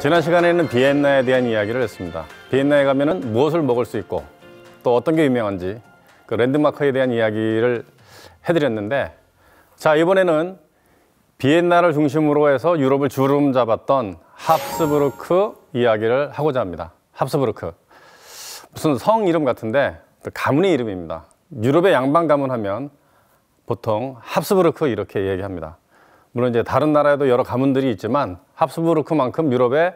지난 시간에는 비엔나에 대한 이야기를 했습니다. 비엔나에 가면 무엇을 먹을 수 있고 또 어떤 게 유명한지 그 랜드마크에 대한 이야기를 해드렸는데 자 이번에는 비엔나를 중심으로 해서 유럽을 주름 잡았던 합스부르크 이야기를 하고자 합니다. 합스부르크 무슨 성 이름 같은데 그 가문의 이름입니다. 유럽의 양반 가문 하면 보통 합스부르크 이렇게 얘기합니다. 물론 이제 다른 나라에도 여러 가문들이 있지만 합스부르크만큼 유럽에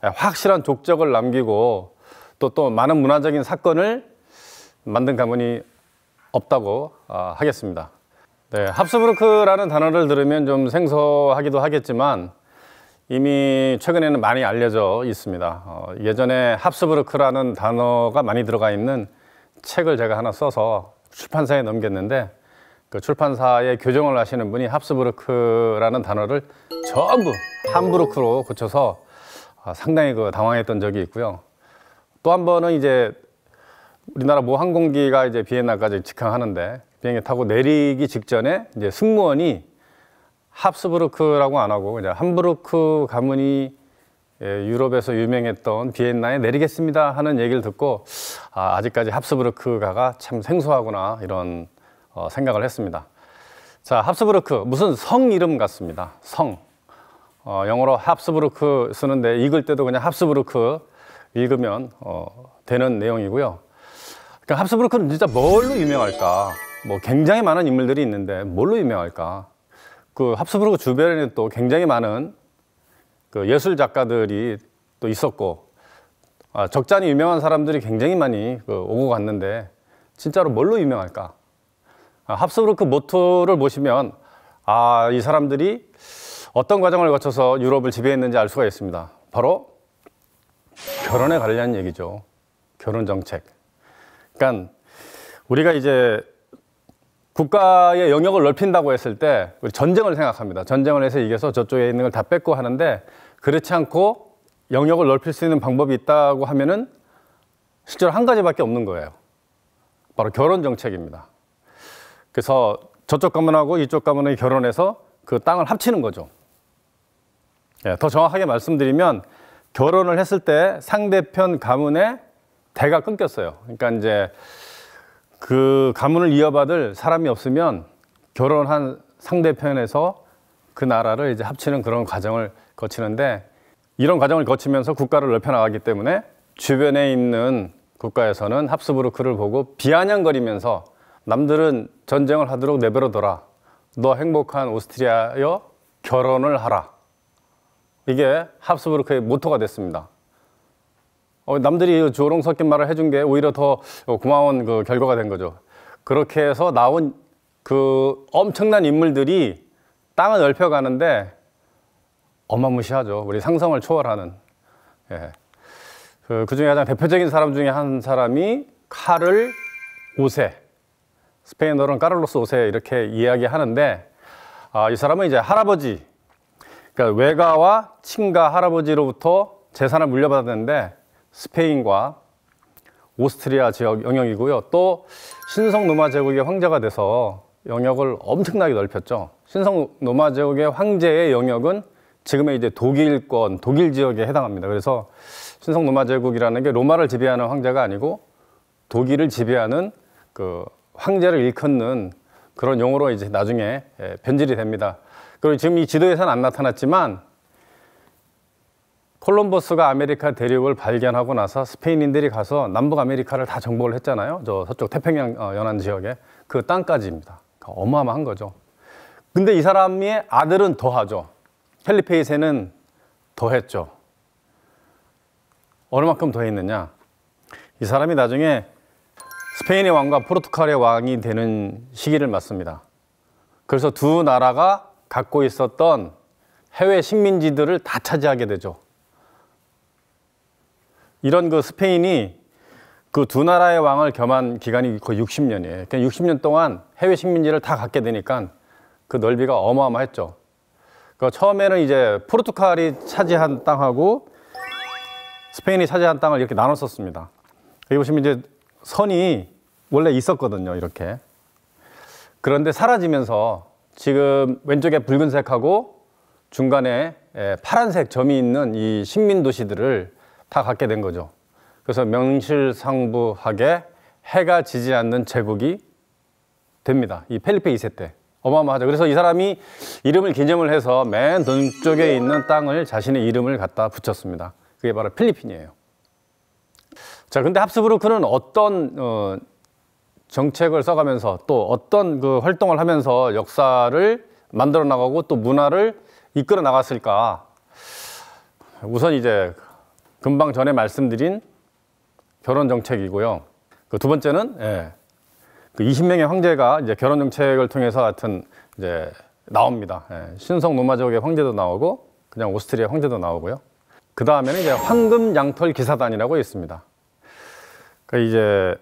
확실한 족적을 남기고 또 또 많은 문화적인 사건을 만든 가문이 없다고 아, 하겠습니다. 네, 합스부르크라는 단어를 들으면 좀 생소하기도 하겠지만 이미 최근에는 많이 알려져 있습니다. 어, 예전에 합스부르크라는 단어가 많이 들어가 있는 책을 제가 하나 써서 출판사에 넘겼는데 그 출판사의 교정을 하시는 분이 합스부르크라는 단어를 전부 함부르크로 고쳐서 아, 상당히 그 당황했던 적이 있고요. 또 한 번은 이제 우리나라 모 항공기가 이제 비엔나까지 직항하는데 비행기 타고 내리기 직전에 이제 승무원이 합스부르크라고 안 하고 그냥 함부르크 가문이 예, 유럽에서 유명했던 비엔나에 내리겠습니다 하는 얘기를 듣고 아, 아직까지 합스부르크가가 참 생소하구나 이런 어, 생각을 했습니다. 자, 합스부르크 무슨 성 이름 같습니다. 성. 어, 영어로 합스부르크 쓰는데 읽을 때도 그냥 합스부르크 읽으면 어, 되는 내용이고요. 그러니까 합스부르크는 진짜 뭘로 유명할까? 뭐 굉장히 많은 인물들이 있는데 뭘로 유명할까? 그 합스부르크 주변에는 또 굉장히 많은 그 예술 작가들이 또 있었고 아, 적잖이 유명한 사람들이 굉장히 많이 그 오고 갔는데 진짜로 뭘로 유명할까? 아, 합스부르크 그 모토를 보시면 아, 이 사람들이 어떤 과정을 거쳐서 유럽을 지배했는지 알 수가 있습니다. 바로 결혼에 관련한 얘기죠. 결혼 정책. 그러니까 우리가 이제 국가의 영역을 넓힌다고 했을 때 우리 전쟁을 생각합니다. 전쟁을 해서 이겨서 저쪽에 있는 걸 다 뺏고 하는데 그렇지 않고 영역을 넓힐 수 있는 방법이 있다고 하면은 실제로 한 가지밖에 없는 거예요. 바로 결혼 정책입니다. 그래서 저쪽 가문하고 이쪽 가문의 결혼해서 그 땅을 합치는 거죠. 예, 더 정확하게 말씀드리면 결혼을 했을 때 상대편 가문의 대가 끊겼어요. 그러니까 이제 그 가문을 이어받을 사람이 없으면 결혼한 상대편에서 그 나라를 이제 합치는 그런 과정을 거치는데 이런 과정을 거치면서 국가를 넓혀 나가기 때문에 주변에 있는 국가에서는 합스부르크를 보고 비아냥거리면서 남들은 전쟁을 하도록 내버려둬라. 너 행복한 오스트리아여 결혼을 하라. 이게 합스부르크의 모토가 됐습니다. 어, 남들이 조롱 섞인 말을 해준 게 오히려 더 어, 고마운 그 결과가 된 거죠. 그렇게 해서 나온 그 엄청난 인물들이 땅을 넓혀가는데 어마무시하죠. 우리 상성을 초월하는. 예. 그, 그 중에 가장 대표적인 사람 중에 한 사람이 칼을 5세. 스페인어로는 까를로스 오세 이렇게 이야기하는데 아, 이 사람은 이제 할아버지 그러니까 외가와 친가 할아버지로부터 재산을 물려받았는데 스페인과 오스트리아 지역 영역이고요. 또 신성 노마 제국의 황제가 돼서 영역을 엄청나게 넓혔죠. 신성 노마 제국의 황제의 영역은 지금의 이제 독일권, 독일 지역에 해당합니다. 그래서 신성 노마 제국이라는 게 로마를 지배하는 황제가 아니고 독일을 지배하는 그 황제를 일컫는 그런 용어로 이제 나중에 예, 변질이 됩니다. 그리고 지금 이 지도에서는 안 나타났지만 콜럼버스가 아메리카 대륙을 발견하고 나서 스페인인들이 가서 남북 아메리카를 다 정복을 했잖아요. 저 서쪽 태평양 어, 연안 지역에 그 땅까지입니다. 그러니까 어마어마한 거죠. 근데 이 사람의 아들은 더하죠. 헬리페이세는 더했죠. 얼마큼 더했느냐? 이 사람이 나중에 스페인의 왕과 포르투갈의 왕이 되는 시기를 맞습니다. 그래서 두 나라가 갖고 있었던 해외 식민지들을 다 차지하게 되죠. 이런 그 스페인이 그 두 나라의 왕을 겸한 기간이 거의 60년이에요. 그러니까 60년 동안 해외 식민지를 다 갖게 되니까 그 넓이가 어마어마했죠. 그 처음에는 이제 포르투갈이 차지한 땅하고 스페인이 차지한 땅을 이렇게 나눴었습니다. 여기 보시면 이제 선이 원래 있었거든요, 이렇게. 그런데 사라지면서 지금 왼쪽에 붉은색하고 중간에 예, 파란색 점이 있는 이 식민 도시들을 다 갖게 된 거죠. 그래서 명실상부하게 해가 지지 않는 제국이 됩니다. 이 펠리페 2세 때. 어마어마하죠. 그래서 이 사람이 이름을 기념을 해서 맨 동쪽에 있는 땅을 자신의 이름을 갖다 붙였습니다. 그게 바로 필리핀이에요. 자, 근데 합스부르크는 어떤 어, 정책을 써가면서 또 어떤 그 활동을 하면서 역사를 만들어 나가고 또 문화를 이끌어 나갔을까? 우선 이제 금방 전에 말씀드린 결혼 정책이고요. 그 두 번째는 예, 그 20명의 황제가 이제 결혼 정책을 통해서 같은 이제 나옵니다. 예, 신성 로마족의 황제도 나오고 그냥 오스트리아 황제도 나오고요. 그 다음에는 이제 황금 양털 기사단이라고 있습니다. 그 이제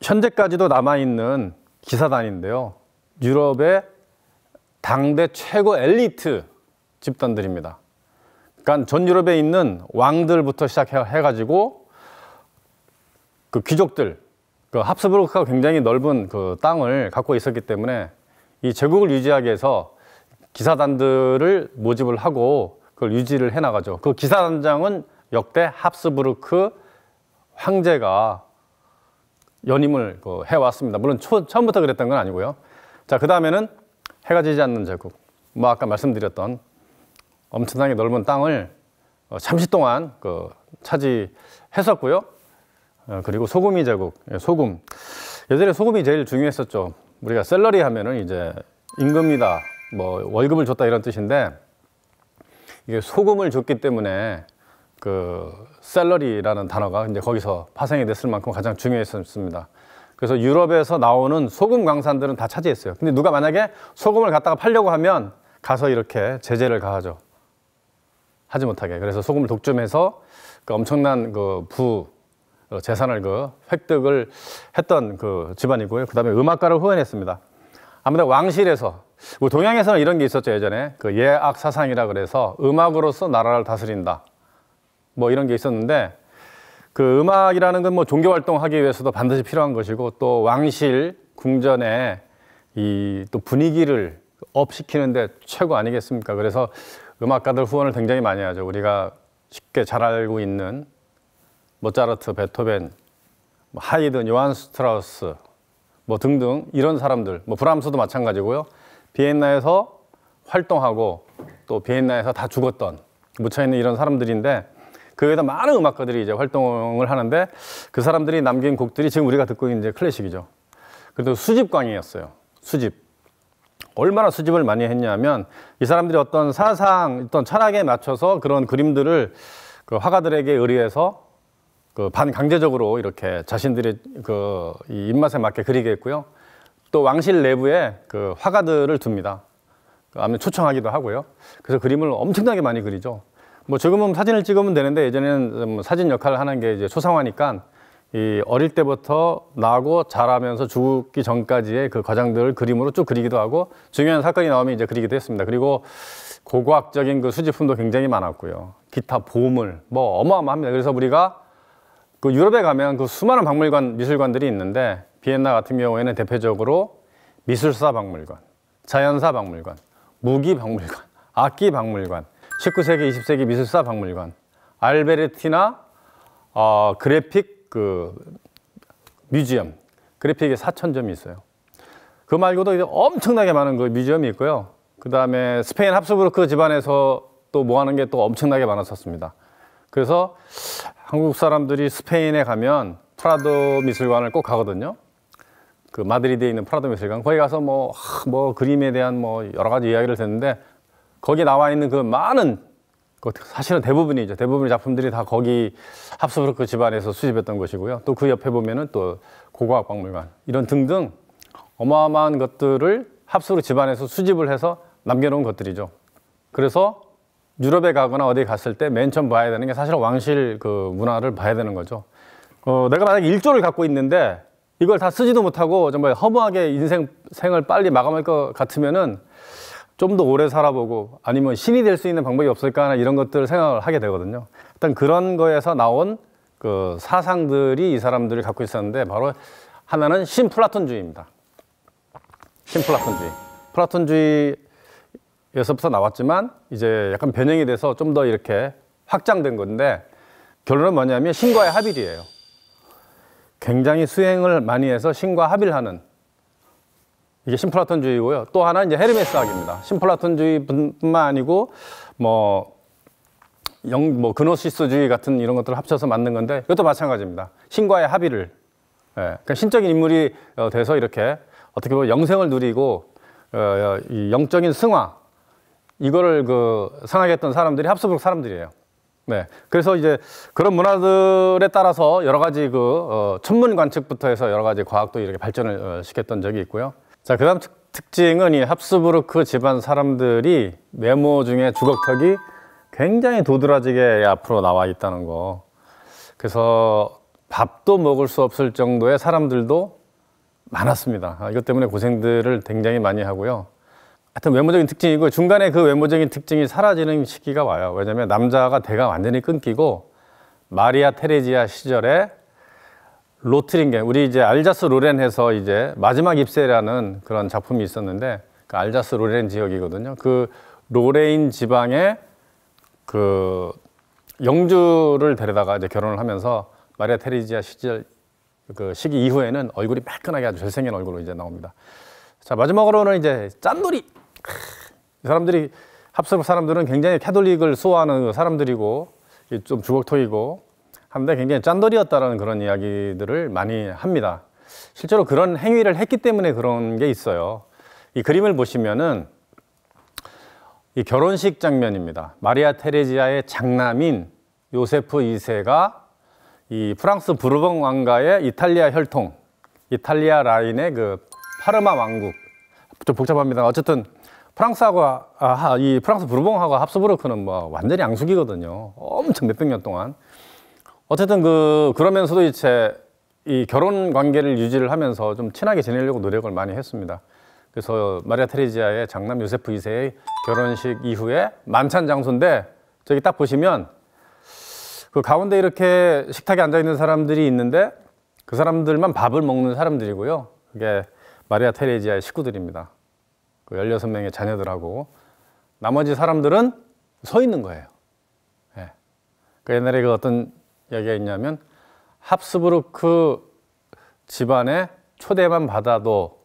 현재까지도 남아있는 기사단인데요. 유럽의 당대 최고 엘리트 집단들입니다. 그러니까 전 유럽에 있는 왕들부터 시작해가지고 그 귀족들, 그 합스부르크가 굉장히 넓은 그 땅을 갖고 있었기 때문에 이 제국을 유지하기 위해서 기사단들을 모집을 하고 그걸 유지를 해나가죠. 그 기사단장은 역대 합스부르크 황제가 연임을 그 해왔습니다. 물론 초, 처음부터 그랬던 건 아니고요. 자, 그 다음에는 해가 지지 않는 제국. 뭐 아까 말씀드렸던 엄청나게 넓은 땅을 잠시 어, 동안 그 차지했었고요. 어, 그리고 소금이 제국, 예, 소금. 예전에 소금이 제일 중요했었죠. 우리가 셀러리 하면은 이제 임금이다, 뭐 월급을 줬다 이런 뜻인데 이게 소금을 줬기 때문에 그 셀러리라는 단어가 이제 거기서 파생이 됐을 만큼 가장 중요했습니다 그래서 유럽에서 나오는 소금 광산들은 다 차지했어요. 근데 누가 만약에 소금을 갖다가 팔려고 하면 가서 이렇게 제재를 가하죠. 하지 못하게. 그래서 소금을 독점해서 그 엄청난 그부 어, 재산을 그 획득을 했던 그 집안이고요. 그다음에 음악가를 후원했습니다. 아무래도 왕실에서 뭐 동양에서는 이런 게 있었죠 예전에 그 예악 사상이라 그래서 음악으로서 나라를 다스린다 뭐 이런 게 있었는데 그 음악이라는 건 뭐 종교 활동하기 위해서도 반드시 필요한 것이고 또 왕실 궁전의 이또 분위기를 업 시키는데 최고 아니겠습니까? 그래서 음악가들 후원을 굉장히 많이 하죠. 우리가 쉽게 잘 알고 있는 모차르트, 베토벤, 뭐 하이든, 요한 스트라우스 뭐 등등 이런 사람들, 뭐 브람스도 마찬가지고요. 비엔나에서 활동하고 또 비엔나에서 다 죽었던 묻혀있는 이런 사람들인데 그 외에도 많은 음악가들이 이제 활동을 하는데 그 사람들이 남긴 곡들이 지금 우리가 듣고 있는 이제 클래식이죠. 그래도 수집광이었어요. 수집. 얼마나 수집을 많이 했냐면 이 사람들이 어떤 사상, 어떤 철학에 맞춰서 그런 그림들을 그 화가들에게 의뢰해서 그 반강제적으로 이렇게 자신들의 그 입맛에 맞게 그리게 했고요. 또 왕실 내부에 그 화가들을 둡니다. 아무튼 초청하기도 하고요. 그래서 그림을 엄청나게 많이 그리죠. 뭐 지금은 사진을 찍으면 되는데 예전에는 사진 역할을 하는 게 이제 초상화니까 이 어릴 때부터 나고 자라면서 죽기 전까지의 그 과정들을 그림으로 쭉 그리기도 하고 중요한 사건이 나오면 이제 그리기도 했습니다. 그리고 고고학적인 그 수집품도 굉장히 많았고요. 기타 보물 뭐 어마어마합니다. 그래서 우리가 그 유럽에 가면 그 수많은 박물관 미술관들이 있는데 비엔나 같은 경우에는 대표적으로 미술사 박물관, 자연사 박물관, 무기 박물관, 악기 박물관, 19세기, 20세기 미술사 박물관, 알베르티나 어, 그래픽 그 뮤지엄, 그래픽에 4천점이 있어요. 그 말고도 이제 엄청나게 많은 그 뮤지엄이 있고요. 그 다음에 스페인 합스부르크 집안에서 또 뭐하는 게 또 엄청나게 많았었습니다. 그래서 한국 사람들이 스페인에 가면 프라도 미술관을 꼭 가거든요. 그 마드리드에 있는 프라도 미술관 거기 가서 뭐뭐 뭐 그림에 대한 뭐 여러 가지 이야기를 듣는데 거기 나와 있는 그 많은 그 사실은 대부분이죠. 대부분의 작품들이 다 거기 합수부르크 그 집안에서 수집했던 것이고요. 또 그 옆에 보면은 또 고고학박물관 이런 등등 어마어마한 것들을 합수부르크 집안에서 수집을 해서 남겨놓은 것들이죠. 그래서 유럽에 가거나 어디 갔을 때 맨 처음 봐야 되는 게 사실은 왕실 그 문화를 봐야 되는 거죠. 어, 내가 만약에 일조를 갖고 있는데 이걸 다 쓰지도 못하고 정말 허무하게 인생 생을 빨리 마감할 것 같으면은 좀 더 오래 살아보고 아니면 신이 될 수 있는 방법이 없을까 하는 이런 것들을 생각을 하게 되거든요. 일단 그런 거에서 나온 그 사상들이 이 사람들이 갖고 있었는데 바로 하나는 신플라톤주의입니다. 신플라톤주의. 플라톤주의에서부터 나왔지만 이제 약간 변형이 돼서 좀 더 이렇게 확장된 건데 결론은 뭐냐면 신과의 합일이에요. 굉장히 수행을 많이 해서 신과 합의를 하는 이게 심플라톤주의고요. 또 하나 이제 헤르메스학입니다. 심플라톤주의뿐만 아니고 뭐 영, 뭐 그노시스주의 같은 이런 것들을 합쳐서 만든 건데 이것도 마찬가지입니다. 신과의 합의를 예, 그러니까 신적인 인물이 어, 돼서 이렇게 어떻게 보면 영생을 누리고 어, 어, 영적인 승화 이거를 그 상하게 했던 사람들이 합수부 사람들이에요. 네. 그래서 이제 그런 문화들에 따라서 여러 가지 그 어, 천문 관측부터 해서 여러 가지 과학도 이렇게 발전을 어, 시켰던 적이 있고요. 자, 그다음 특, 징은이 합스부르크 집안 사람들이 메모 중에 주걱턱이 굉장히 도드라지게 앞으로 나와 있다는 거. 그래서 밥도 먹을 수 없을 정도의 사람들도 많았습니다. 아, 이것 때문에 고생들을 굉장히 많이 하고요. 하여튼 외모적인 특징이고 중간에 그 외모적인 특징이 사라지는 시기가 와요. 왜냐하면 남자가 대가 완전히 끊기고 마리아 테레지아 시절에 로트링겐 우리 이제 알자스 로렌에서 이제 마지막 입세라는 그런 작품이 있었는데 그 알자스 로렌 지역이거든요. 그 로레인 지방에 그 영주를 데려다가 이제 결혼을 하면서 마리아 테레지아 시절 그 시기 이후에는 얼굴이 매끈하게 아주 잘생긴 얼굴로 이제 나옵니다. 자 마지막으로는 이제 짠돌이 사람들이 합석 사람들은 굉장히 캐돌릭을 수호하는 그 사람들이고 좀 주걱토이고 한데 굉장히 짠돌이였다라는 그런 이야기들을 많이 합니다. 실제로 그런 행위를 했기 때문에 그런 게 있어요. 이 그림을 보시면은 이 결혼식 장면입니다. 마리아 테레지아의 장남인 요세프 2세가 이 프랑스 부르봉 왕가의 이탈리아 혈통, 이탈리아 라인의 그 파르마 왕국 좀 복잡합니다. 어쨌든 프랑스하고 아, 이 프랑스 부르봉하고 합스부르크는 뭐 완전히 양숙이거든요. 엄청 몇백 년 동안. 어쨌든 그 그러면서도 이제 이 결혼 관계를 유지를 하면서 좀 친하게 지내려고 노력을 많이 했습니다. 그래서 마리아 테레지아의 장남 요세프 2세의 결혼식 이후에 만찬 장소인데 저기 딱 보시면 그 가운데 이렇게 식탁에 앉아 있는 사람들이 있는데 그 사람들만 밥을 먹는 사람들이고요. 그게 마리아 테레지아의 식구들입니다. 그 16명의 자녀들하고 나머지 사람들은 서 있는 거예요. 예. 그 옛날에 그 어떤 이야기가 있냐면 합스부르크 집안에 초대만 받아도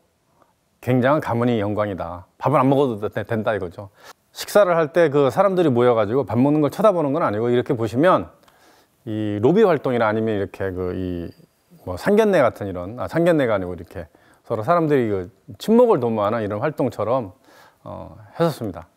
굉장한 가문이 영광이다. 밥을 안 먹어도 된다 이거죠. 식사를 할 때 그 사람들이 모여가지고 밥 먹는 걸 쳐다보는 건 아니고 이렇게 보시면 이 로비 활동이나 아니면 이렇게 그 이 뭐 상견례 같은 이런 아 상견례가 아니고 이렇게 서로 사람들이 그 친목을 돕는 이런 활동처럼 어, 했었습니다.